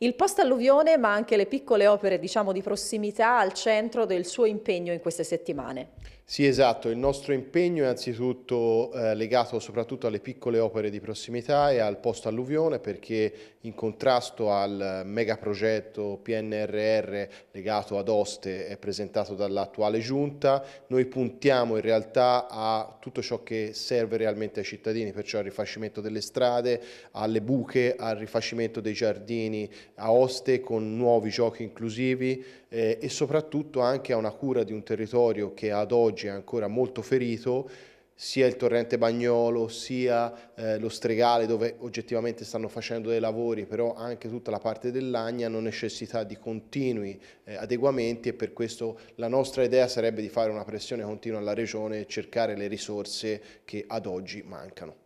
Il post-alluvione, ma anche le piccole opere diciamo, di prossimità al centro del suo impegno in queste settimane. Sì, esatto. Il nostro impegno è anzitutto eh, legato soprattutto alle piccole opere di prossimità e al post-alluvione perché in contrasto al megaprogetto PNRR legato ad Oste presentato dall'attuale giunta, noi puntiamo in realtà a tutto ciò che serve realmente ai cittadini, perciò al rifacimento delle strade, alle buche, al rifacimento dei giardini a oste con nuovi giochi inclusivi eh, e soprattutto anche a una cura di un territorio che ad oggi è ancora molto ferito sia il torrente Bagnolo, sia eh, lo Stregale dove oggettivamente stanno facendo dei lavori, però anche tutta la parte dell'Agna hanno necessità di continui eh, adeguamenti e per questo la nostra idea sarebbe di fare una pressione continua alla Regione e cercare le risorse che ad oggi mancano.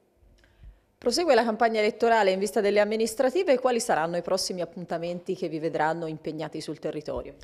Prosegue la campagna elettorale in vista delle amministrative, quali saranno i prossimi appuntamenti che vi vedranno impegnati sul territorio?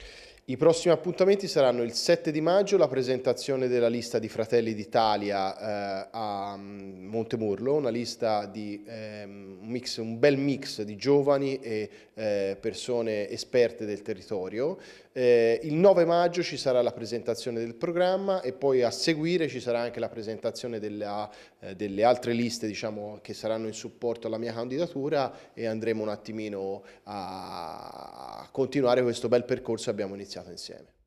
I prossimi appuntamenti saranno il 7 di maggio la presentazione della lista di Fratelli d'Italia eh, a mm, Montemurlo, una lista di eh, un, mix, un, bel mix di giovani e eh, persone esperte del territorio. Eh, il 9 maggio ci sarà la presentazione del programma e poi a seguire ci sarà anche la presentazione della, eh, delle altre liste diciamo, che saranno saranno in supporto alla mia candidatura e andremo un attimino a continuare questo bel percorso che abbiamo iniziato insieme.